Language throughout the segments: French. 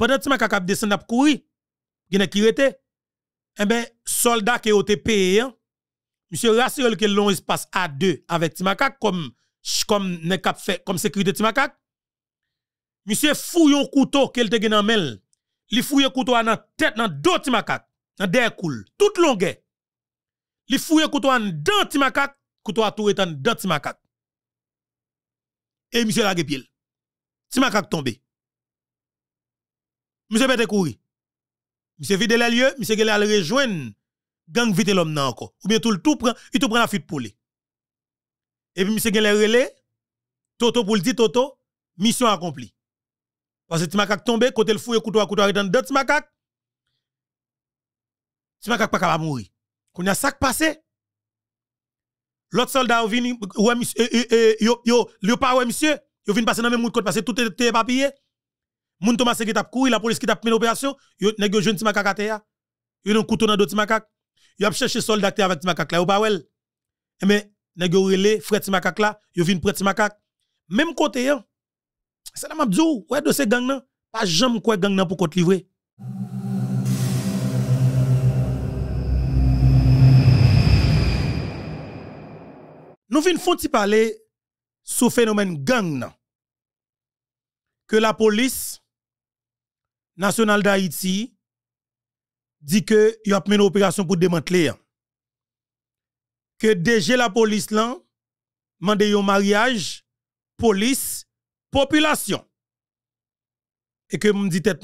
Pendant que Timaka a descendu à courir, il y a eh ben, qui était. Eh bien, soldats qui ont été payés, hein. monsieur rassure que l'on espace à deux avec Timaka comme comme fait comme sécurité Timakak. Monsieur fouille un couteau qu'il te gagne en main. Il fouille un couteau dans tête dans deux Timakak, dans derrière coule, toute longueur. Il fouille un couteau dans deux Timakak, couteau à tout étant dans Timakak. Et monsieur la guepil. Timakak tombé. Monsieur Pété courir. Monsieur vide les lieux, monsieur Gélé le rejoindre gang vite l'homme nan encore. Ou bien tout le tout prend, il tout prend la fuite pour lui. Et puis monsieur Gélé relais, Toto pour le dire Toto, mission accomplie. Parce que Timakak tombé, côté le fouet, couteau à couteau arrêtant de Timakak. Timakak pas capable mourir. Quand y a qui passé. L'autre soldat vient, ouais, monsieur, euh, euh, euh, yo, yo, yo, pas ouais, monsieur, yo vient passer dans même route, passer tout est papier. Moun Thomas qui t'a couru, la police qui t'a mené l'opération, yo nèg yo jeune ti macaque y Yo un couteau dans dos ti macaque. Yo a cherché soldat avec ti macaque là, ou pas wel. E Mais nèg yo relé frère ti macaque là, yo vinn près ti Même côté C'est la mabdou, ouais de ces gang là, pas jamais quoi gang là pour te livrer. Nous venons de parler sous phénomène gang que la police national d'Haïti dit que y a opération pour démanteler. Que déjà la police là mande un mariage police population. Et que me m'm dit tête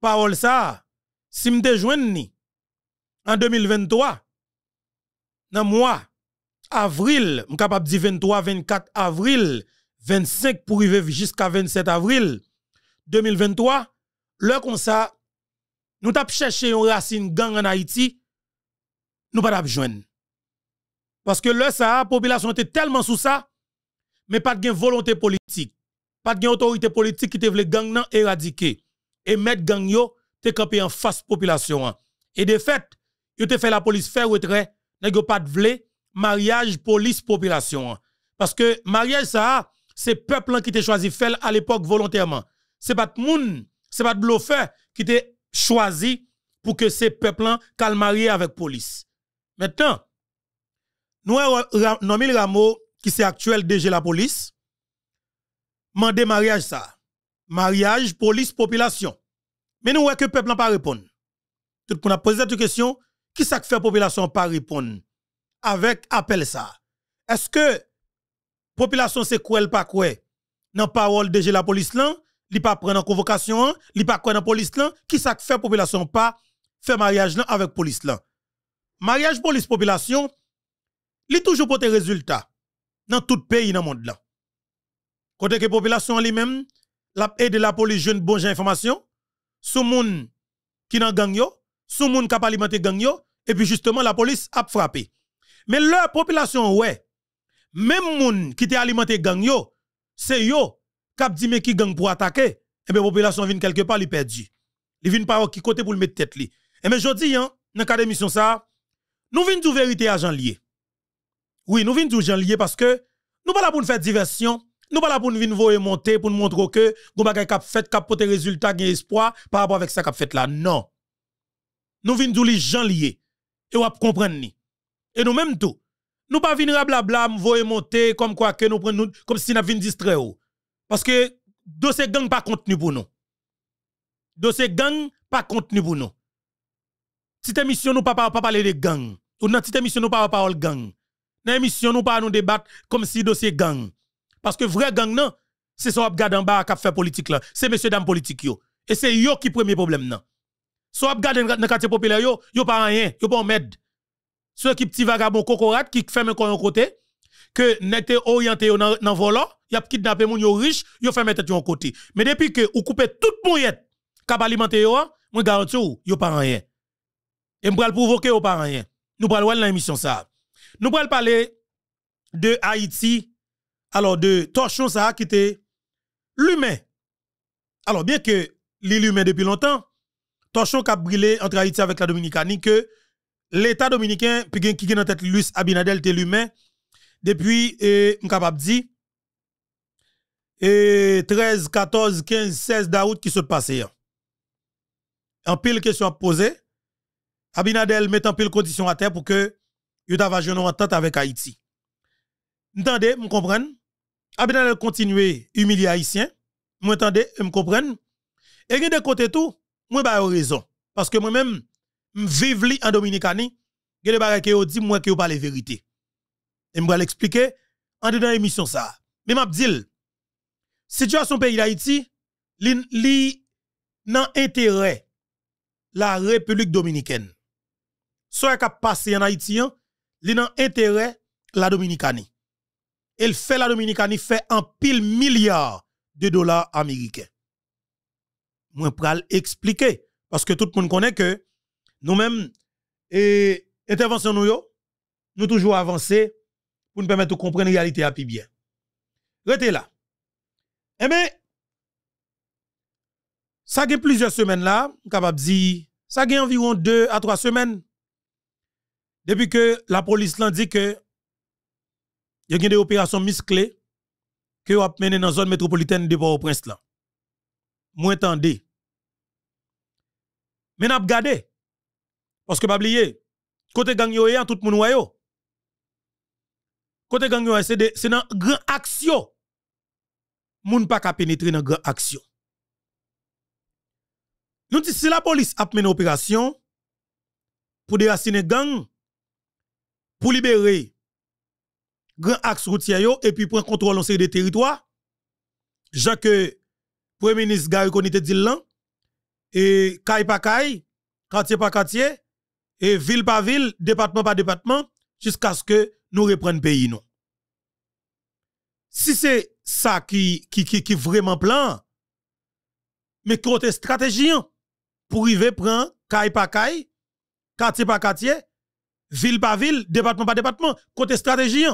parole ça si me ni en 2023 dans mois avril, suis m'm capable de 23 24 avril 25 pour arriver jusqu'à 27 avril 2023 le comme ça, nous tap cherché une racine gang en Haïti, nous pas d'abjoindre. Parce que le ça, population était tellement sous ça, mais pas de volonté politique, pas de autorité politique qui te voulait gang éradiquer et mettre gang yo te camper en face population Et de fait, yo te fait la police faire retrait, pas de vle, mariage police population Parce que mariage ça, c'est peuple qui te choisi faire à l'époque volontairement. C'est pas moun n'est pas de l'offre qui était choisi pour que ces peuples calment avec police. Maintenant, nous eh, avons nommé Rameau, qui est actuel DG la police, mandé mariage ça. Mariage, police, population. Mais nous voyons que le peuple n'a pas répondu. Tout le a posé cette question, qui ça que fait la population pas répondre avec appel ça? Est-ce que population c'est quoi elle pas quoi? Dans parole DG la police là, li pas prendre en convocation, li pas prennent en police là, qui ça fait population pas fait mariage là avec police là. Mariage police population, li toujours pour tes résultats dans tout pays dans le monde là. Côté que population lui-même la aide la police jeune bon information sous moun qui dans gang yo, sous moun qui alimenter gang yo et puis justement la police a frappé. Mais leur population ouais même moun qui te alimenté gang yo, c'est yo Cap dit mais qui gang pour attaquer, et eh bien population vient quelque part, il perdu. Il vient par qui côté pour le mettre tête li. Et eh mais jodi hein, dans cas mission ça, nous de la vérité à Jean Lié. Oui, nous venons de Jean Lié parce que nous pas là pour nous faire diversion, nous pas là pour nous venir voyer monter pour nous montrer que nous avons cap fait cap porter résultat gain espoir par rapport avec ça kap fait là. Non. Nous venons tout les Jean Lié et vous comprendre ni. Et nous même tout nous pas venir blabla voyer monter comme quoi que nous prenons comme si nous venir distraire parce que dossier gang pas contenu pour nous. Dossier gang pas contenu pour nous. Petite émission nous pas pas parler de gang. Ou dans cette émission nous pas parler gang. Dans mission nous pas nous débattre comme si dossier gang. Parce que vrai gang non, c'est ça regarde en bas qui fait politique là, c'est messieurs dames politique yo. Et c'est yo qui premier problème là. Soit ap dans le quartier populaire yo, yo pas rien, yo pas en med. Ceux qui petit vagabond cocorat qui fait un côté, que n'était orienté dans le volant, y a kidnappé moun yo riche, yo fait mettre yon côté. Mais depuis que ou coupez toute mouillette kap alimenter yo, moi garantis ou yo pas rien. Et m'pral provoquer ou pas rien. Nous parlons dans l'émission ça. Nous pral parler de Haïti, alors de torchon ça qui était l'humain. Alors bien que l'humain depuis longtemps, torchon qui a brûlé entre Haïti avec la Dominicanie que l'État dominicain, qui est dans tête Luis Abinadel, était l'humain, depuis, je suis capable de dire, 13, 14, 15, 16 d'août qui se passe. Hein. En pile question à poser, Abinadel met en pile condition à terre pour que Yotav jeune en entente avec Haïti. Entendez, vous comprenez? Abinadel continue humilier Haïtien. Vous entendez, vous comprenez? Et de côté tout, moi pas bah, raison parce que moi-même, je vis en Dominicanie, je ne dis pas que je parle vérité. Et je vais l'expliquer en dedans émission ça. Mais m'a dit situation pays d'Haïti li nan intérêt la République dominicaine. Soit qui passé en Haïti, hein, li nan intérêt la Dominicanie. le fait la Dominicanie fait un pile milliard de dollars américains. Moi pral expliquer parce que tout le monde connaît que nous-mêmes et intervention nous nous toujours avancé pour nous permettre de comprendre la réalité à plus bien. Restez là. Eh bien, ça fait plusieurs semaines là, capable dire, ça fait environ deux à trois semaines. Depuis que la police l'a dit que il y a des opérations musclées que ont mené dans la zone métropolitaine de Port-au-Prince là. Moins tendez. Mais n'a gardé. Parce que pas oublier, côté gang yo tout le monde yo c'est dans dans grand action. Moun pa ka pénétrer dans grand action. Nous disons si la police a mené opération pour déraciner gang pour libérer grand axe routier et puis prendre contrôle en série de territoires. Jacques euh, Premier ministre Gary Konite dit là et caille par caille, quartier par quartier et ville par ville, département par département jusqu'à ce que nous reprenions pays si c'est ça qui, qui, qui, qui vraiment plan, mais côté stratégie, pour y prendre caille par caille, quartier par quartier, ville par ville, département par département, côté stratégie.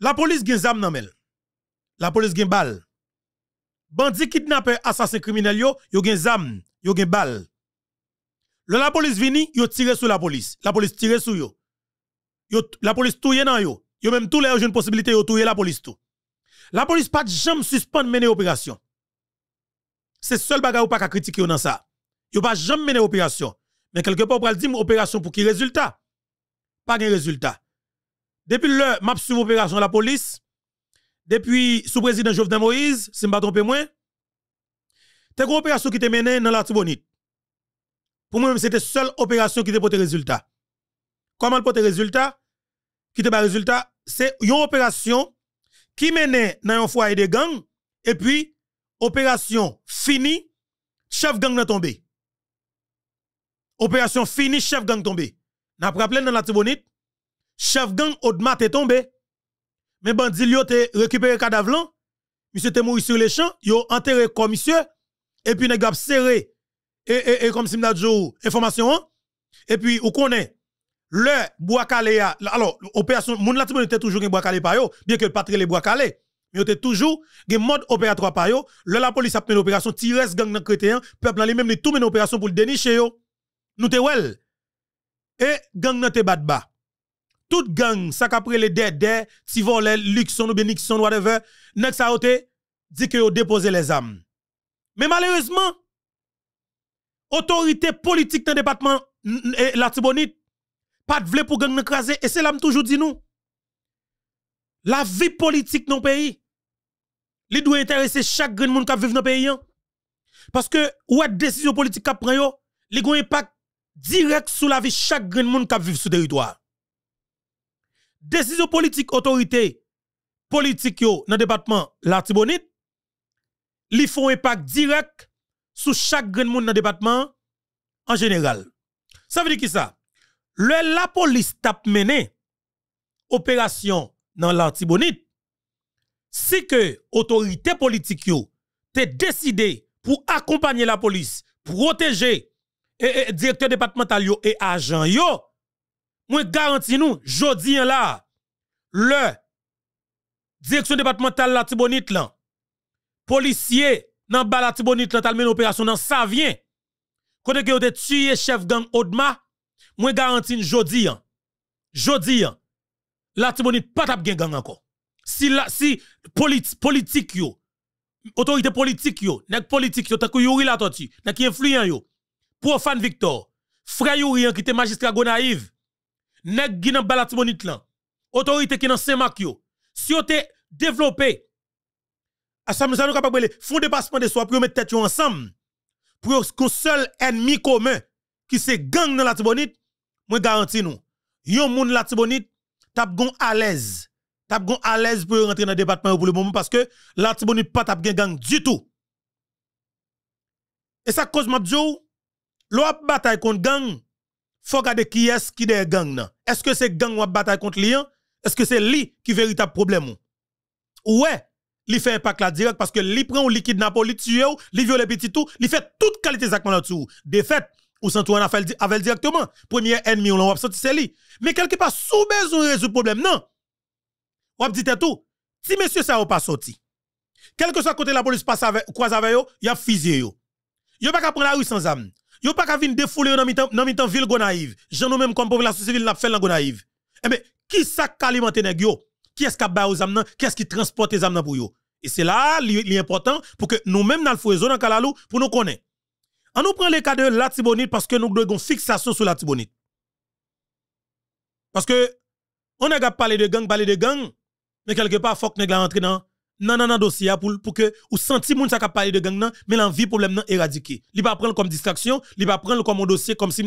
La police gen zam nan La police gen bal. Bandi kidnapper assassin criminel yo, yo gen zam, yo gen bal. Le la police vini, yo tire sur la police. La police tire sur yo. yo. La police touye nan yo yo même tous les une possibilité de la police tout. La police pas jamais suspendre mener opération. C'est seul bagage ou pas critiquer dans ça. Yo pas jamais mener opération. Mais quelque part, on pouvez dire opération pour qui résultat? Pas de résultat. Depuis le map sur opération la police, depuis sous président Jovenel Moïse, si je ne me trompe moins, t'es une opération qui était menée dans la Tibonite. Pour moi, c'était seule opération qui pour porté résultat. Comment elle porter résultat? Qui pour pas résultat? c'est une opération qui menait dans un foyer de gang, et puis, opération finie, chef gang est tombé. Opération finie, chef gang tombé. N'a rappelé dans la Tibonite, chef gang Odmat est tombé. Mais bandit il a récupéré cadavre monsieur te mouru sur les champs, a enterré comme monsieur, et puis a serré, et, et, et comme si jour oh, information, hein. et puis qu'on connaît, le bois calé alors opération moun la était toujours un bois calé pa yo bien que le patre les bois calé mais était toujours gen mode opératoire pa yo le la police a mené opération tires gang nan le peuple dans lui-même tout mené opération pour le dénicher yo nous te wel et gang nan te bat ba tout gang ça après les dédé si volé luxon ou bien whatever next sa ote dit que yo déposer les âmes mais malheureusement autorité politique dans département la Tibonite pas de vle pour gang n'écraser. Et c'est là toujours dit nous. La vie politique dans le pays, il doit intéresser chaque grand monde qui vit dans le pays. Hein. Parce que, ou est décision politique qui prend, il ont un impact direct sur la vie chaque grand monde qui vit sur le territoire. Décision politique, autorité politique dans le département Latibonite, ils font impact direct sur chaque grand monde dans le département en général. Ça veut dire qui ça? Le la police tape mené opération dans l'Artibonite, si que autorité politique yo décidé pour accompagner la police, protéger et, directeur départemental yo et agent yo, moi garantis nous, jodi là, le direction départementale la policier dans la opération dans Savien, côté que yo te chef gang Odma, moi garantis jodi an. Jodi La timonite pas gang encore. Si la si politique yo autorité politique yo, nek politique yo la toti, nek influent yo. Profane Victor, frère Yuri qui était magistrat Gonaïve. Nek qui nan lan. Autorité qui nan Saint-Marc yo. Si yo te développé à ça nous capable fond dépassement de soi pour mettre tête ensemble pour yon seul ennemi commun qui se gang dans la Tibonite, moi garantis nous, yon moun la Tibonite, tap gon à l'aise. Tap gon à l'aise pour rentrer dans le département pour le moment parce que la Tibonite pas tap gen gang du tout. Et ça cause m'abdjou, l'op bataille contre gang, faut regarder qui est-ce qui est gang Est-ce que c'est gang ou bataille contre lien? Est-ce que c'est li qui véritable problème ou? Ouais, li fait impact la direct parce que li prend ou liquide kidnappe ou li tue ou, li viole petit tout, li fait toute qualité zak man De fait, ou sans tout en avec directement. Premier ennemi, on l'a senti, c'est lui. Mais quelque part, sous besoin résoudre le problème, non. On dit tout. Si monsieur ça n'a pas sorti, quel que soit côté la police passe avec, croise avec il y a fusillé yo. a pas qu'à prendre la rue sans âme. Yo pas qu'à venir défouler dans mitan, dans mitan ville Gonaïve. J'en même même comme population civile n'a fait dans Gonaïve. Eh ben, qui ça alimenté nèg yo? Qui est-ce qui a aux âmes Qui est-ce qui transporte les âmes pour yo? Et c'est là l'important pour que nous-mêmes dans le foyer dans Kalalou pour nous connaître. On nous prend le cas de la Tibonite parce que nous devons fixation sur la Tibonite. Parce que, on pas parlé de gang, parlé de gang, mais quelque part, faut que nous rentre dans non non dossier pour que nous senti moun ça parler de gang mais l'envie problème nan éradiqué li pas prendre comme distraction li pas prendre comme un dossier comme si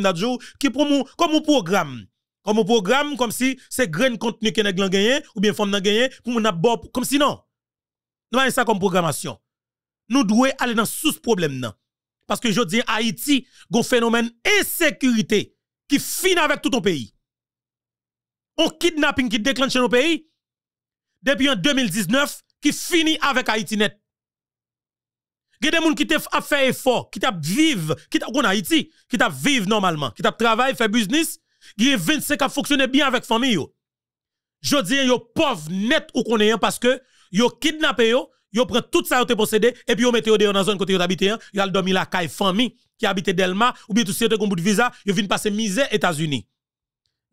qui comme un programme comme un programme comme si c'est grain contenu que nèg gagné ou bien femme nan gagné pour mon comme si non nous ça comme programmation nous devons aller dans sous problème parce que je dis, Haïti, un phénomène insécurité qui finit avec tout ton pays. Un kidnapping qui déclenche nos pays depuis en 2019 qui finit avec Haïti net. Il y a des gens qui ont fait effort, qui ont vivre, qui ont Haïti, qui ont normalement, qui ont travaillé, fait business, qui ont 25 qui fonctionné bien avec famille. Je dis, yo pauvre net ou qu'on parce que yo kidnappé yo, yo prend tout ça qui possédé et puis yo mettez dans la zone côté habite, habité hein. yo al dormi la caille famille qui habite Delma ou bien tout si yo te bout de visa vous viennent passer misère États-Unis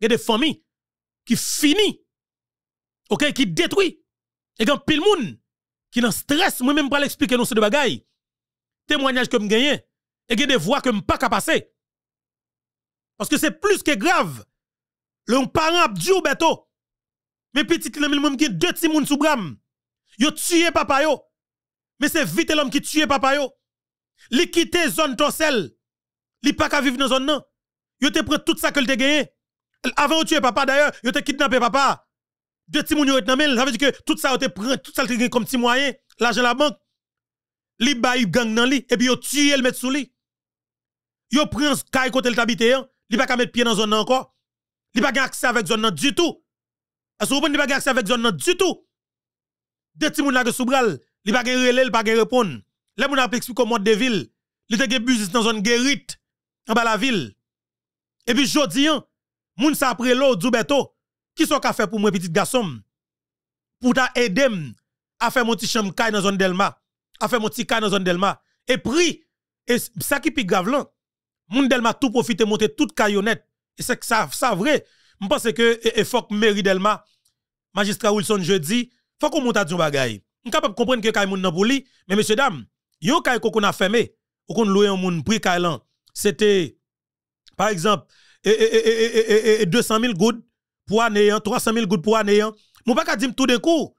y a des familles qui finissent, OK qui détruit et quand pile monde qui en stress moi même pas l'expliquer non ce de témoignage que me gagne, et y des voix que me pas passer parce que c'est plus que grave le parent ou beto mais petit même qui deux petits moun sous bram Yo tué papa yo. Mais c'est vite l'homme qui tué papa yo. Li quitté zone torsel. Li pas qu'à vivre dans zone non. Yo te prend tout ça que te gagné. Avant de tuer papa d'ailleurs, yo te kidnappé papa. De ti moun yo ça veut que tout ça yo te prend, tout ça te gagné comme petit moyen, l'argent la banque. Li baï gang dans li et puis yo tué le mettre sous li. Yo prend kay côté le habité, hein. li pas qu'à mettre pied dans zone non encore. Li pas accès avec zone non du tout. Est-ce que vous pas pas accès avec zone non du tout deux petits mouns là sous bral, li pa gen relais, li pa gen répondre. Les moun a expliqué comment de ville, li te gen business dans zone guérite en bas la ville. Et puis jodi an, hein, moun sa après l'eau du beto, qui sont ka fait pour moi petit garçon pour ta aider à faire mon petit chambre dans zone Delma, a faire mon petit dans zone Delma et puis, et ça qui pique grave là, moun Delma tout profiter monter toute cayonnette et c'est ça ça vrai. Je pense que et, et, faut mairie Delma magistrat Wilson jeudi faut qu'on monte à dire bagaille. On capable de comprendre que kay moun nan pour li, mais messieurs dames, yon kay qu'on a fermé ou qu'on loué un moun prix kay c'était par exemple 200 eh, 000 eh, eh, gouttes pour année 300 000 gouttes pour ne Mon pas dire tout de coup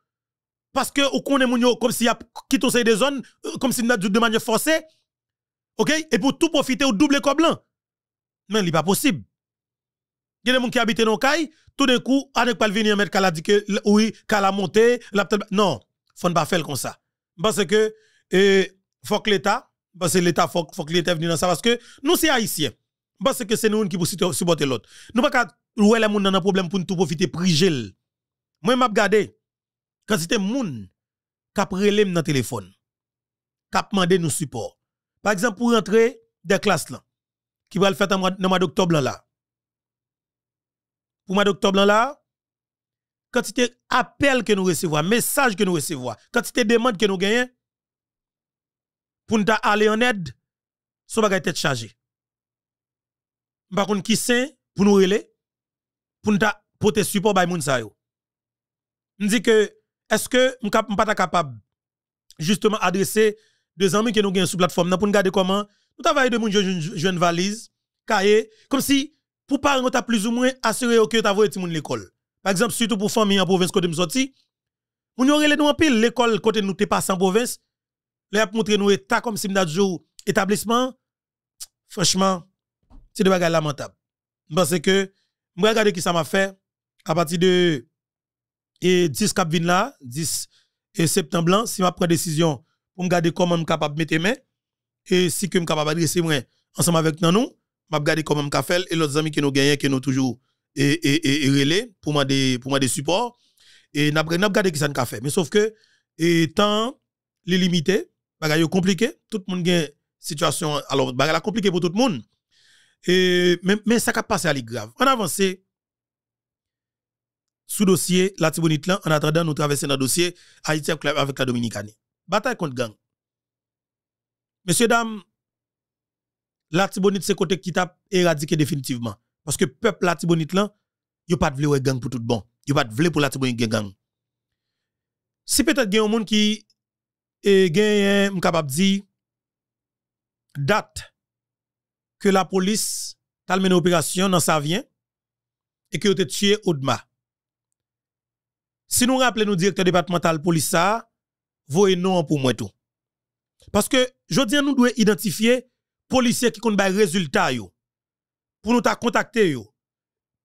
parce que ou connaît comme s'il y a quitté des zones euh, comme s'il n'a de manière forcée. OK Et pour tout profiter ou double corps blanc. Mais n'est pas possible. Il y a des gens qui habitent dans le tout d'un coup, on pas venir mettre la. dit que oui, Kala monté, non, faut pas faire comme ça. Parce que faut que l'État, parce que l'État faut, que l'État venu dans ça parce que nous c'est haïtiens. Parce que c'est nous qui pouvons supporter l'autre. Nous pas ouais les gens dans un problème pour nous tout profiter prigel. Moi m'a regardé quand c'était gens qui a le dans téléphone. Qui a demandé nous support. Par exemple pour rentrer des classes là qui va le faire dans mois d'octobre là pour mois d'octobre là, quantité appel que nous recevons, message que nous recevons, quantité demande que nous gagnons, pour nous aller en aide, ce bagage tête chargé. Par contre, qui c'est pour nous relayer, pour nous porter support par moun sa yo. dit que, est-ce que nous sommes pas capable, justement, adresser deux amis que nous gagnons sur plateforme, pour nous garder comment, nous travaillons de moun jeune valise, cahier, comme si, pour parents t'a plus ou moins assuré que t'a été moun l'école. Par exemple, surtout pour famille en province côté me sorti, on aurait relé nous en pile l'école côté nous t'es pas en province. Là a montré nous état comme si jour établissement. Franchement, c'est des bagages lamentables. Parce que moi regarder qui ça m'a fait à partir de et 10 cap là, 10 et septembre si m'a prend décision pour me garder comment me capable mettre main et si que me capable adresser moi ensemble avec nous m'a regardé comment un fait et l'autre amis qui nous gagnent qui nous toujours et pour moi des pour moi des supports et n'a regardé qui ça nous mais sauf que et temps les limité bagaille compliqué tout le monde une situation alors compliqué pour tout le monde et mais, ça qui passé à les grave on avancé sous dossier la Tibonite en attendant nous traverser dans dossier Haïti avec la Dominicaine bataille contre gang messieurs dames la Tibonite, c'est côté qui t'a éradiqué définitivement. Parce que peuple la Tibonite, là, il pas de gang pour tout bon. Il pas de vle pour la Tibonite gang. Si peut-être il y a un monde qui est eh, eh, capable de dire date que la police a mené opération dans sa vie et que été tué delà Si nous rappelons nous directeur départemental police ça, voyez nous pour moi tout. Parce que je dis nous devons identifier policiers qui ont les résultats pour nous contacter yo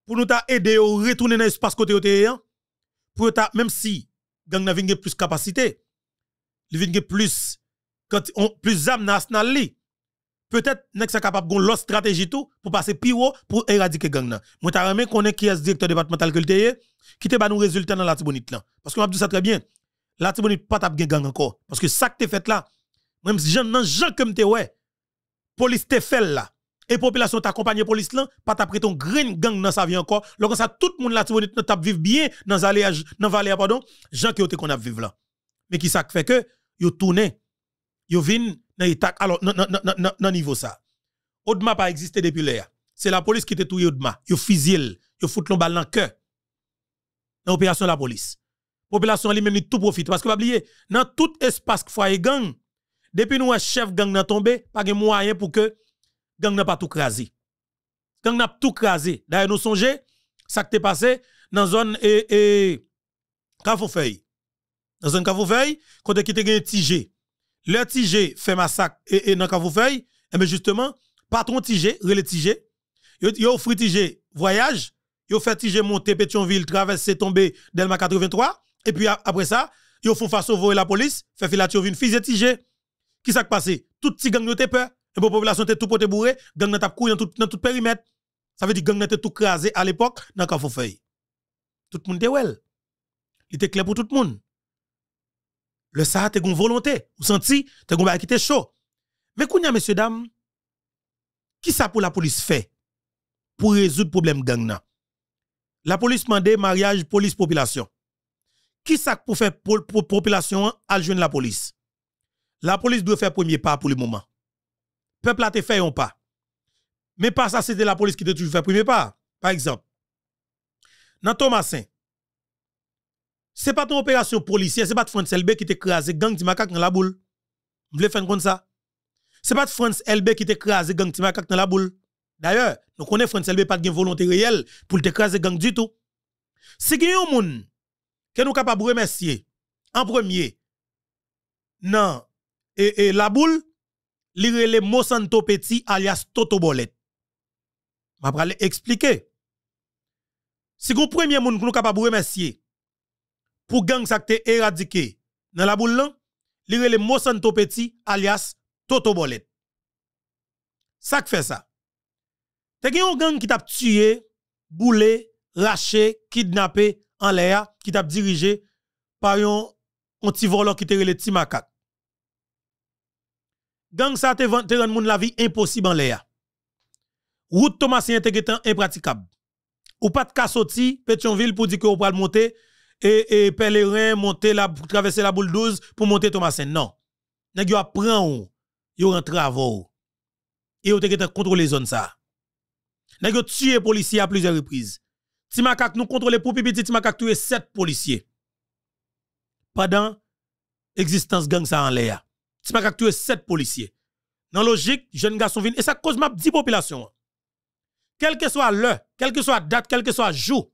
pour nous aider à retourner dans l'espace côté côté hein. pour même si gang n'a vinge plus capacité li plus quand on plus d'âme national li peut-être n'est capable gon l'autre stratégie tout pour passer piro pour éradiquer gang nan. moi ta remet connaît qui est directeur départemental que le qui te ba nous résultat dans la Tibonite là parce on a dit ça très bien la Tibonite pas gen gang encore parce que ça que t'es fait là même si j'en j'en comme t'es ouais police te fait là et population t'accompagne police là pas t'apprêt ton green gang dans sa vie encore donc ça tout le monde là tu t'as vivre bien dans zaléage dans valais pardon gens qui ont qu'on a vivre là mais qui ça fait que yo tourné yo vinn dans état alors non niveau ça Odma pas existé depuis là c'est la police qui te touye Odma yo fusil yo fout l'on bal dans cœur dans opération la police population li même tout profite parce que pas oublier dans tout espace foyer gang depuis nous, un chef gang n'a tombé, pas de moyen pour que gang n'a pas tout crasé. Gang n'a tout crasé. D'ailleurs, nous songez, ça qui est passé dans zone et, et, une Dans zone Cavoufeuille, quand qui était un tigé. Le tigé fait massacre et, dans Cavoufeuille. et eh bien justement, patron tigé, relé tigé, il offert tigé voyage, il fait tigé monter Pétionville, traverser, tomber Delma 83, et puis après ça, il fait face au la police, fait filature, une fille tigé qui s'est passé? Tout petit gang était peur. Et la population était tout poté bourré. Gang n'a couru dans tout périmètre. Ça veut dire gang était tout crasé à l'époque dans feuille. Tout le monde était well. Il était clair pour tout le monde. Le ça, était une volonté. Vous senti, t'es gon qui était chaud. Mais a, messieurs, dames, qui ça pour la police fait pour résoudre le problème gang La police mandé mariage police-population. Qui ça pour faire population hein, à la police? La police doit faire premier pas pour le moment. Peuple a te fait un pas. Mais pas ça, c'était la police qui doit toujours faire premier pas. Par exemple, dans Thomasin, c'est pas ton opération policière, c'est pas de France LB qui écrasé, gang de Timakak dans la boule. Vous voulez faire comme ça? C'est pas de France LB qui écrasé, gang de Timakak dans la boule. D'ailleurs, nous connaissons France LB pas de volonté réelle pour t'écraser gang du tout. Si y a un monde que nous capable remercier en premier, non, et, la boule, l'ire le Mosanto Petit alias Toto Bolet. Ma vous expliquer. Si vous premier monde que nous capable remercier pour gang ça été éradiqué dans la boule là, le Mosanto Petit alias Toto Bolet. Ça fait ça. T'as gen gang qui t'a tué, boulé, raché, kidnappé en l'air, qui t'a dirigé par un petit volant qui te petit Timakat gang ça te vend rend moun la vie impossible en l'air. Route Thomas te getan impraticable. Ou pas de cassoti Pétionville pour dire que ou pral monter et et pèlerin monter la traverser la boule 12 pour monter Thomasien. Non. Nèg yo apprend ou yo rentre avant. Et ou te getan zone ça. Nèg yo tué policier à plusieurs reprises. Timakak nous contrôler pour pipi Timakak tué 7 policiers. Pendant existence gang ça en l'air tu m'as tué sept policiers. Dans logique, jeune garçon vient et ça cause m'a 10 populations. Quelle que soit l'heure, quelle que soit date, quel que soit jour,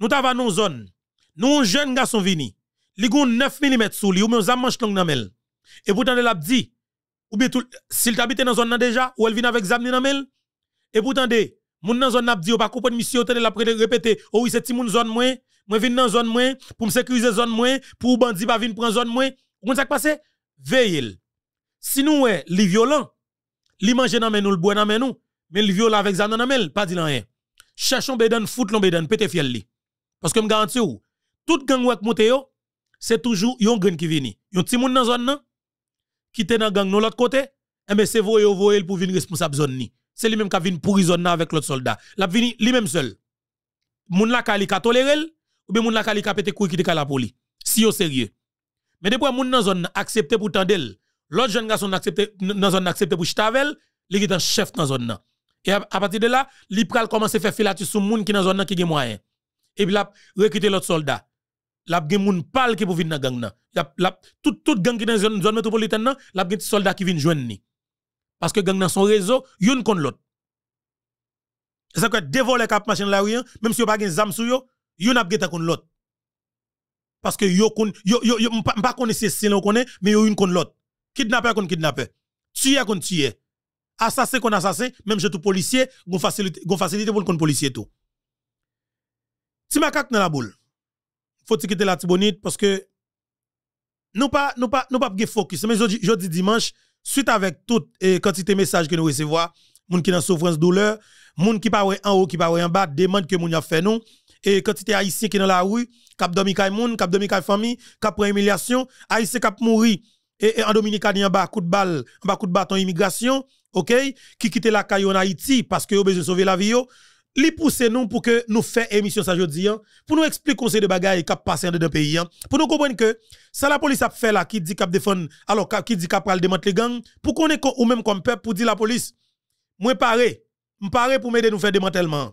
nous avons nos zones. Nous jeunes garçons vini, li gon 9 mm sous les ou mais on manche long nan Et pourtant elle a dit ou bien tout s'il t'habite dans zone déjà ou elle vient avec dans nan mel. Et pourtant de moun nan zone n'a dit ou pas comprendre monsieur telle la répéter oh oui c'est moun zone moins, moi vinn dans zone moins pour me sécuriser zone moins pour bandi pas venir prendre zone moins. qui ça passé veillez. Si nous est li violent, li mange dans nous, le bois dans menou, mais li viole avec nan dans pas dit rien. Cherchons bedan, foot l'on bedan, pété fiel li. Parce que me garantis ou, toute gang wak Moteo yo, c'est toujours yon gang qui vini. Yon ti moun dans zone nan, qui te dans gang non l'autre côté, et eh mais ben, c'est voye ou voye pour venir responsable zone ni. C'est lui même qui vient pour avec l'autre soldat. La vini lui même seul. Moun la ka li ka ou bien moun la ka li ka pété couille qui te ka la poli. Si yo sérieux. Mais depuis moun dans zone accepté pour Tandel, l'autre jeune garçon accepté zon zone accepté pour Chtavel, il est un chef nan zone nan. Et à, partir de là, il pral à faire filature sur moun qui dans zone qui gen moyen. Et puis il a recruté l'autre soldat. Il gen moun pal qui pou venir nan gang nan. Il a tout tout gang qui dans zone zone métropolitaine nan, la gen soldat qui vin joindre ni. Parce que gang nan son réseau, yon kon l'autre. C'est ça que kap cap machine là rien, hein. même si yon pas gen zam sou yo, yon a gen kon l'autre parce que yo kon yo yo, yo pas connaissez c'est l'on connaît mais yo une kon l'autre kidnapper kon kidnapper tuer kon tuer assassin kon assassin même je tout policier gon faciliter gon pour kon policier tout si ma dans la boule faut quitter la tibonite parce que nous pas nous pas nous pas focus mais jeudi jodi dimanche suite avec toute quantités quantité message que nous recevons moun qui dans souffrance douleur moun qui pas en haut qui pas en bas demande que moun a fait nous et quantité haïtien qui dans la rue cap dormi kay moun, cap dormi famille, cap prend humiliation, haïtien cap mourir et, en Dominicani en bas coup de balle, en bas coup de bâton immigration, OK, qui quitte la caille en Haïti parce que ont besoin de sauver la vie yo. Li pousse nous pour que nous fassions émission ça hein. pour nous expliquer se de bagaille cap passer dans le pays hein. pour nous comprendre que ça la police a fait là qui dit cap défendre alors qui dit cap pral démanteler gang pour qu'on ait ou même comme peuple pour dire la police moi paré, me paré pour m'aider nous faire démantèlement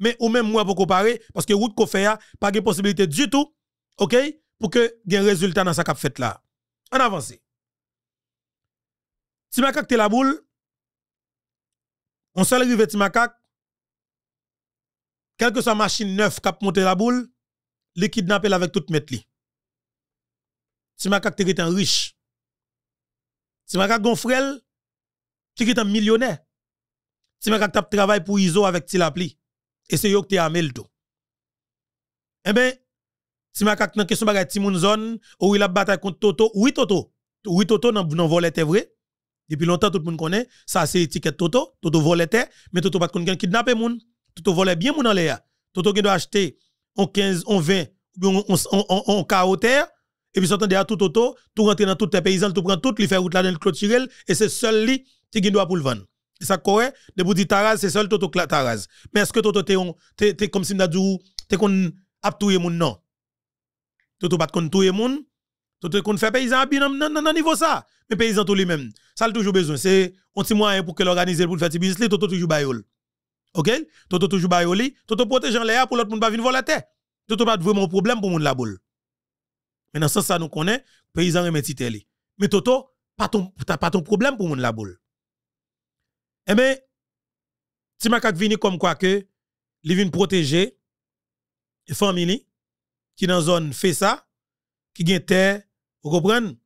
mais ou même moi pour comparer, parce que route qu'on fait, pas de possibilité du tout, ok, pour que y résultats résultat dans sa qu'on fait là. En avance. Timakak te la boule, on seul rive Timakak, quelle que soit machine neuf cap monter la boule, le kidnappé avec toute mettre li. Si te est un riche. Si kak gonfrel, qui est un millionnaire. Si tu tap travail pour Iso avec Tilapli et c'est eux qui armé le tout. Eh bien, si ma kak nan question bagay moun zone ou il a bataille contre Toto, oui Toto. Oui Toto nan non volet est vrai. Depuis longtemps tout le monde connaît, ça c'est étiquette Toto, Toto volet mais Toto pas qui kidnapper moun, Toto volait e bien moun en l'air. Toto qui doit acheter en 15, en 20, en en et puis s'entendre à tout Toto, tout rentrer dans tout les paysans, tout prendre tout, lui faire route là dans le clôturel et c'est seul lui qui doit pour le vendre ça correct de vous dire Taraz c'est seul Toto Taraz mais est-ce que Toto t'es comme si m'a dit t'es qu'on a tout moun non Toto pas qu'on tout moun Toto qu'on fait paysan bien non non niveau ça mais paysan tout lui-même ça a toujours besoin c'est un petit moyen pour que l'organiser pour faire petit business Toto toujours bayol OK Toto toujours bayoli Toto protégeant l'air pour l'autre monde pas venir voler la terre Toto pas vraiment problème pour moun la boule mais dans ce sens ça nous connaît paysan remet Mais Toto pas ton pas ton problème pour moun la boule eh bien, si Makak vini comme quoi que, il vient protéger les familles qui dans zone fait ça, qui gagne terre, vous comprenez?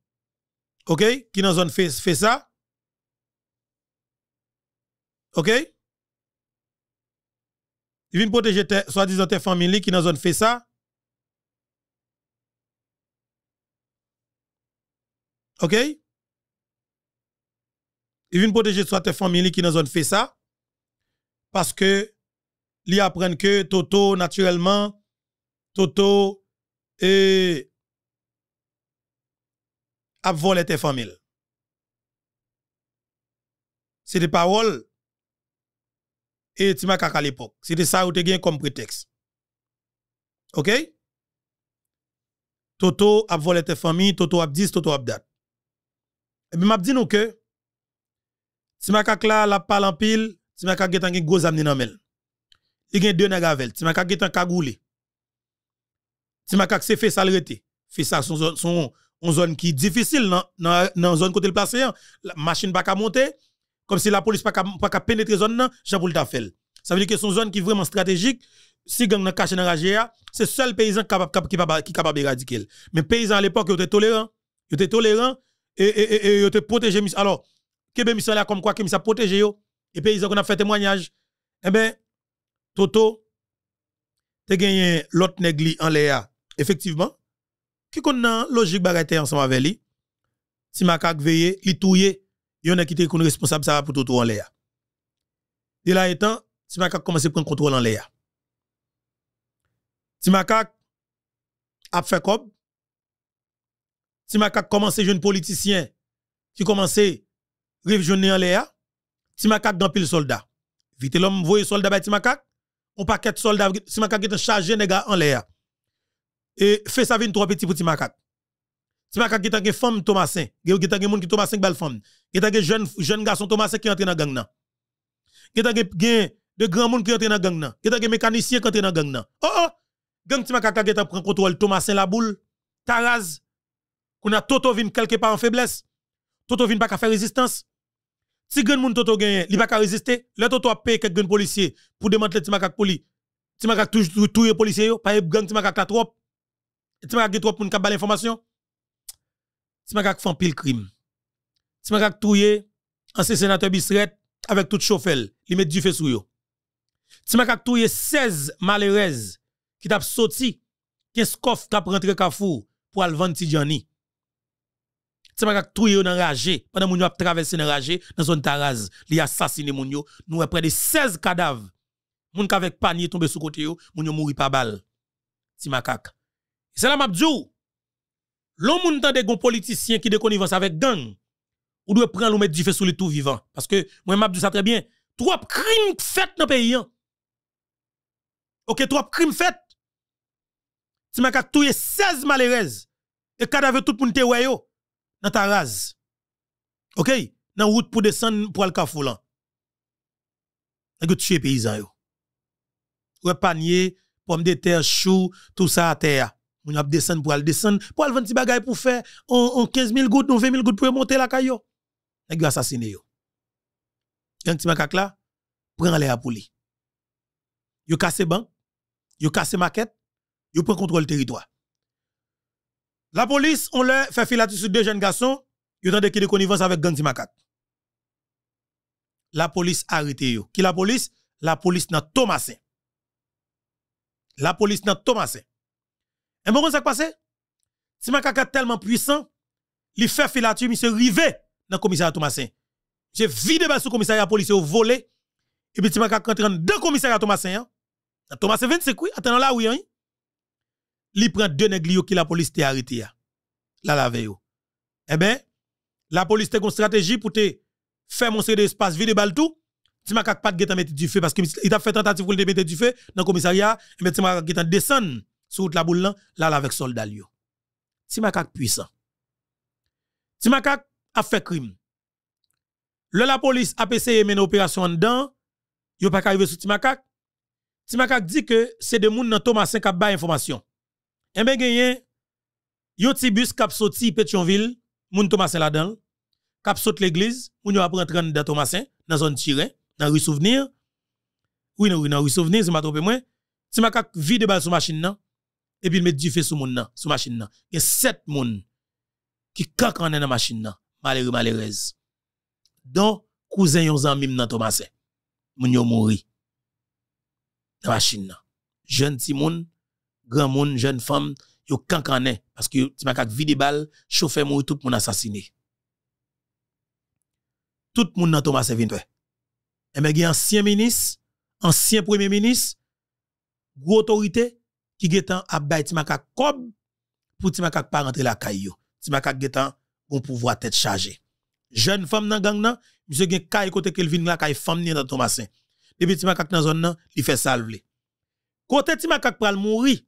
OK? Qui dans zone fait, ça. OK? Il vient protéger soi-disant tes familles qui dans zone fait ça. OK? Il vient protéger soit tes familles qui dans zone fait ça parce que li apprennent que Toto naturellement Toto e, a volé tes familles. C'est des paroles et Timakak à l'époque. C'était ça où tu gagné comme prétexte. OK? Toto a volé tes familles, Toto a dit, Toto a dit. Et bien, m'a dit nous que Ti là, la la pal en pile, ti makak getan gen gros amni nan mel. Li gen deux nagavel, avel, ti makak getan kagoulé. ma makak se fait salreté. Fait ça son son, son une zone qui est difficile dans dans zone côté le placé la machine pas monter comme si la police pas pas qu'à pénétrer zone là Jean l'a faire ça veut dire que son zone qui vraiment stratégique si gang dans la dans c'est c'est seul paysan qui qui capable de éradiquer mais paysan à l'époque ils étaient tolérants ils étaient tolérants et et et, et ils étaient protégés alors ben mission là comme quoi que ça protéger yo et paysan qu'on a fait témoignage. Eh ben Toto te gagné l'autre négli en l'air. Effectivement, qui connaît logique bagaille ensemble avec lui. Si makak veillé, il y en a qui qu'on responsable ça pour Toto en l'air. De là étant, si Macaque commence à prendre contrôle en l'air. Si Macaque a fait comme si Macaque commence jeune politicien qui commençait rive journée en l'air, Timakak dans pile soldat. Vite l'homme voye soldat by Timakak, on paquet soldat, Timakak est chargé nègre en l'air. Et fait ça vine trois petits pour Timakak. Timakak qui est femme Thomasin, qui est monde qui Thomasin belle femme, qui est jeune jeune garçon Thomasin qui entre dans gang nan. Qui est de grand monde qui entre dans gang nan, qui est mécanicien qui entre dans gang nan. Oh oh, gang Timakak qui est prend contrôle Thomasin la boule, Taraz, qu'on a Toto vin quelque part en faiblesse. Toto vin pas faire résistance. Si grand moun toto gagne, il pa ka résister. Le toto a payé quelques policiers pour démanteler Timakak Poli. Timakak toujours tous les policiers, pas gang Timakak la trop. Timakak get trop pour nous information. l'information. Timakak fait pile crime. Timakak touye ancien sénateur Bisret avec tout chauffel, il met du feu sou yo. Timakak touye 16 malheureuses qui tap sorti, qui est scoff t'a rentré Kafou pour aller vendre Tidjani. C'est pas que tout est enragé. Pendant que nous avons traversé enragé dans la zone Taraz, il assassiné moun yo. Nous avons près de 16 cadavres. Moun avec panier tombé sous côté yo, moun yo mouri pas balle. Ti makak C'est la m'a dit l'on moun tande gon politicien qui de connivence avec gang ou doit prendre ou mettre du feu sur les tout vivant parce que moi m'a dit ça très bien. Trois crimes faits dans le pays. Hein. OK, trois crimes faits. Ti makak touye 16 malheureuses et cadavre tout moun te yo dans ta rase. OK? Dans route pour descendre pour le cafoulan. Et que tuer paysan yo. Ou panier, pommes de terre, chou, tout ça à terre. On a descendre pour aller descendre pour aller vendre des bagages pour faire en 15 000 gouttes, ou 20 000 gouttes pour monter la caillou. Vous que assassiné yo. Gang ti makak là, prend les à pour lui. Yo casse banque, yo casse maquette, yo prend contrôle territoire. La police, on leur fait filature sur deux jeunes garçons, ils ont des de connivence avec Gandhi Makat. La police a eux. Qui la police? La police dans Thomasin. La police dans Thomasin. Et bon, ça passe? Si Makat tellement puissant, il fait filature, se rivé dans le commissariat Thomasin. J'ai vidé sur le commissariat police au volé. Et puis, si Makat deux dans le commissariat Thomasin, hein. Thomasin 25, oui, attends là, oui, hein? li prend deux nègres qui la police t'a arrêté là la lave yo. Eh ben la police t'a une stratégie pour te faire montrer espaces vide bal tout. Ti makak pat getan mettre du feu parce que il t'a fait tentative pour le mettre du feu dans le commissariat mais eh ben, ti makak descend sur la boule là là avec soldat yo. Ti puissant. Ti makak a fait crime. Le la police a essayé une opération en dedans, yo pas arrivé sur Timakak. Timakak dit que c'est des moun dans Thomasin qui a information. Et eh bien, gagne, yon ti bus kap soti Pétionville, moun Thomasin la dan, kap l'église, moun yo apprend 30 de Thomasin, dans zone tiré, dans rue Souvenir. Oui, non, oui, dans rue Souvenir, se m'a trompé moi. Si m'a kak vide bal sou machine nan, et puis il met du feu sou moun nan, sou machine nan. Il y 7 moun ki kak en nan machine nan, malheureux malheureuse. Donc cousin yon zanmi nan Thomasin. Moun yo mouri. Nan machine nan. Jeune ti moun grand monde, jeune femme, yo cancané parce que tu m'as vie balle, chauffeur mourir tout moun monde assassiné. Tout moun monde dans Thomas Sevin. Et mais ancien ministre, ancien premier ministre, gros autorité qui getan abay ti makak kob pour ti makak pa rentrer la caillou. Ti makak getan bon pouvoir tête chargé Jeune femme dans gang nan, monsieur gen kay côté Kelvin la kay femme nan dans Thomasin. Depuis ti makak dans zone nan, il fait salve. Côté ti makak pral mourir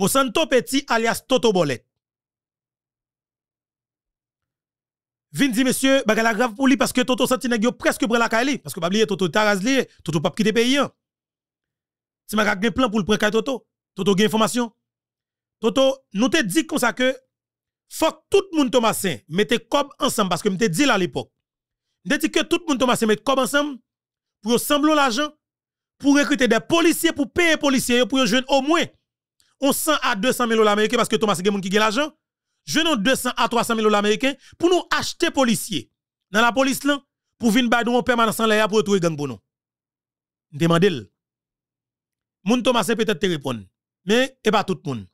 Monsanto Petit alias Toto Bolet. Vin dit, monsieur, bagay grave pour lui parce que Toto Santineg yo presque prend la kaili. Parce que pas Toto Taraz li, Toto pas quitter pays. Hein. Si ma gagne plan pour le prendre Toto, Toto gagne information. Toto, nous te dit comme ça que, fuck tout le monde Thomasin mette cob ensemble parce que m'te dit à l'époque. te dit que tout le monde Thomasin mette cob ensemble pour assembler l'argent, pour recruter des policiers, pour payer les policiers, pour jouer au moins on 100 à 200 000 dollars américains parce que Thomas Gemon qui gagne l'argent. Je 200 à 300 000 dollars américains pour nous acheter policiers dans la police là pour venir on en permanence en pour retrouver gang pour nous. Demandez-le. Moun Thomas peut-être te répondre. Mais, et pas tout le monde.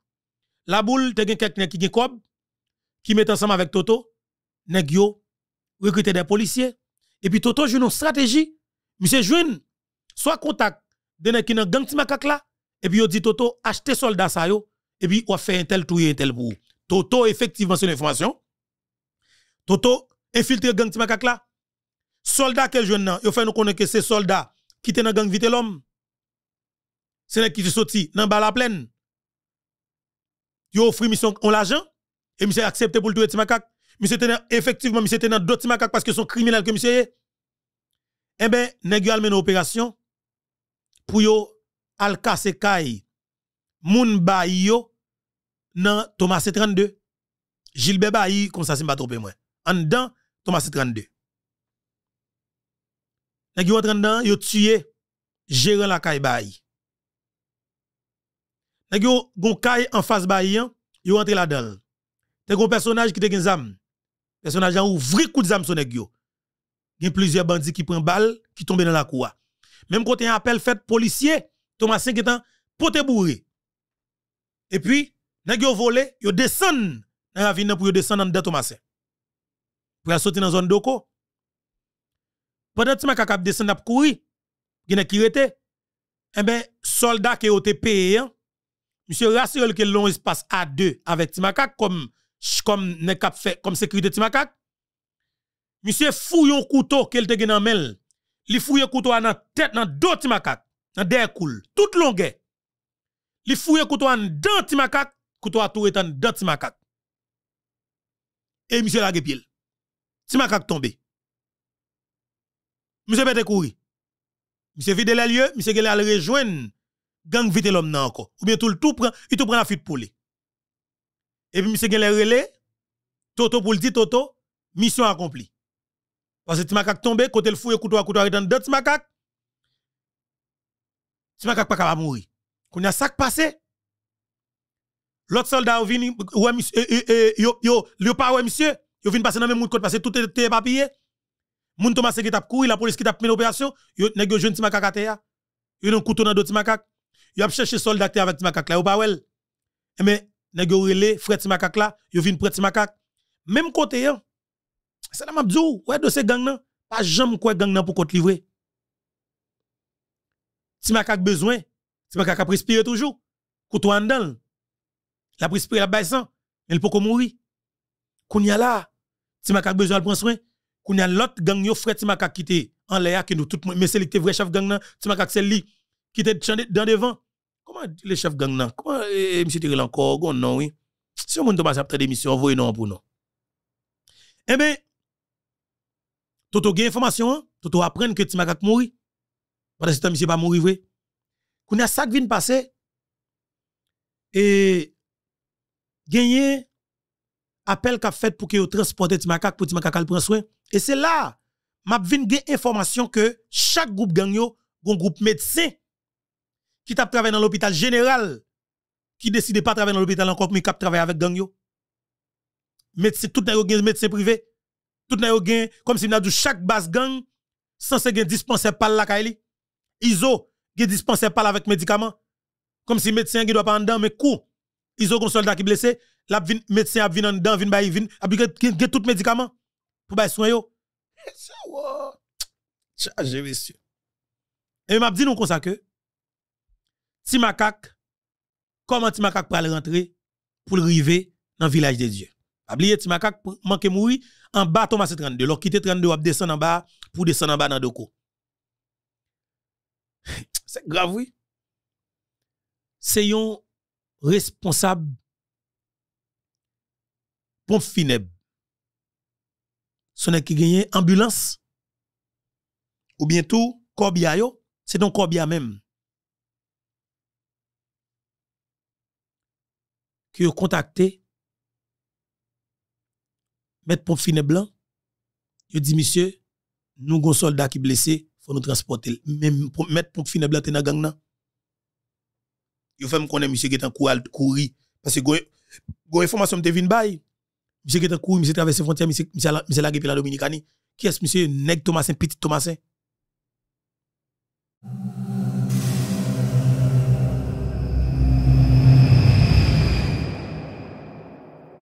La boule, tu gagne quelqu'un qui gagne quoi? qui met ensemble avec Toto, nèg yo, recruter des policiers. Et puis Toto joue une stratégie. Monsieur Jouen, soit contact de nèg qui nan gang de là, et puis on dit Toto, achetez soldat ça yo, et puis on fait un tel tout et un tel pour. Toto, effectivement, c'est une information. Toto, infiltré gang Timakak là. Soldat quel jeune nan, yo fait nous connaître que c'est soldats qui était dans gang vite l'homme. C'est qui sorti dans la plaine. Yo mis mission on l'argent et monsieur accepté pour le tuer Timakak. Monsieur tenait effectivement monsieur dans d'autres Timakak parce que son criminel que monsieur Eh ben, ont yo une opération pour yo al kase kay moun Thomas yo nan Thomas 32. Gilbert bayi, comme ça, si m'a mwen. moi. En dedans, Thomas 32. Nan ki rentre dedans, yo tué gérant la kay bayi. Nan ki gon kay en face bayi yo, yo entré là-dedans. T'es un personnage qui te gen zam. Personnage an ouvri coup de zam son Il yo. Gen plusieurs bandits qui prennent balle, qui tombent dans la cour. Même quand un appel fait policier, Thomas 5 étant poté bourré. Et puis, nèg a volé, yo descend dans la ville pour descendre dans Thomas. Pour sauter dans zone doko. Pendant que Timak a descendre la courir, il qui rete. Eh ben soldat qui hein. a été payé, monsieur rassure que long espace à deux avec Timakak comme comme fait comme sécurité Timakak. Monsieur fouille un couteau qu'elle te dans en main. Il fouille un couteau dans tête dans dos Timakak nan der coule toute longue li fouye couteau dans dent ti macaque couteau tour et en dent ti et monsieur la pied ti macaque tombé monsieur pète courir monsieur vide le lieu, monsieur gele al rejoindre gang vite l'homme nan encore ou bien tout le tout prend il tout prend la fuite pour lui et puis monsieur gele relais toto pour le toto mission accomplie parce que ti macaque tombé côté le fouye couteau à dans dent ti c'est pas capable mourir. Quand y a sac passé, l'autre soldat vient, ouais, monsieur, yo, yo, yo, pa ouais, monsieur, yo vient passer dans le même route, passer tout est papier. Moun Thomas qui tap couru, la police qui tap men opération yo, nèg yo jeune Timakak à terre. Yo un couteau dans dos Timakak. Yo a cherché soldat avec Timakak là, ou pas eh, Mais nèg yo relé frère Timakak là, yo vinn près Timakak. Même côté, hein, c'est la m'a dit, ouais, de ces gangs là, pas jamais quoi gang là pour qu'on livrer. Si ma kak besoin, si ma macaque a respirer toujours, couteau en dedans. La respirer la baisse, elle peut mourir. a là, si ma macaque besoin prendre soin, a l'autre gang yo frère si macaque quitter en l'air que nous tout mais c'est le vrai chef gang nan, si ma c'est lui qui était dans devant. Comment le chef gang nan? Comment eh, e, monsieur Tirel encore gon non oui. Si on monde pas après démission, envoyez non pour nous. Eh ben Toto gain information, Toto apprendre que Timakak mourit. Pendant c'est un monsieur pas mourir, vrai. Quand a ça qui vient passer, et gagné appel qu'a fait pour que vous transportez Timakak pour Timakak prend soin. Et c'est là, m'a vinn gain information que chaque groupe gang yo, un groupe médecin qui t'a travaillé dans l'hôpital général qui décide pas travailler dans l'hôpital encore mais qui travaille avec gang yo. Médecin tout n'a gain médecin privé. Tout n'a gain comme si n'a du chaque base gang sans se gain dispensaire par la Kaili. Iso, qui dispensait pas avec médicaments. Comme si médecin qui doit pas en dedans, mais coup. Iso, un soldat qui blessé, la médecin a venu en dedans, vin bay, vin, a pris tout médicaments pour bay soin Ça Chargé, monsieur. Et m'a dit nous comme ça que, Timakak, comment Timakak pour aller rentrer pour arriver dans le village de Dieu. Oubliez Timakak manqué mourir en bas Thomas 32. Lorsqu'il était 32, il descend en bas pour descendre en bas dans le dos. c'est grave, oui. C'est un responsable pompe funèbre. Ce n'est qui ambulance. Ou bientôt, tout, c'est donc corps même. Qui a contacté, mettre pompe blanc, il dit, monsieur, nous avons un soldat qui blessé, faut nous transporter. Même pour mettre pompe funèbre dans la gang. a Yo fait me connaître monsieur qui est en courir. Parce que, go information de vin bail. Monsieur qui est en courir, monsieur traversé frontière, monsieur, monsieur, monsieur la la Dominicanie. Qui est-ce monsieur? Neg Thomasin, petit Thomasin.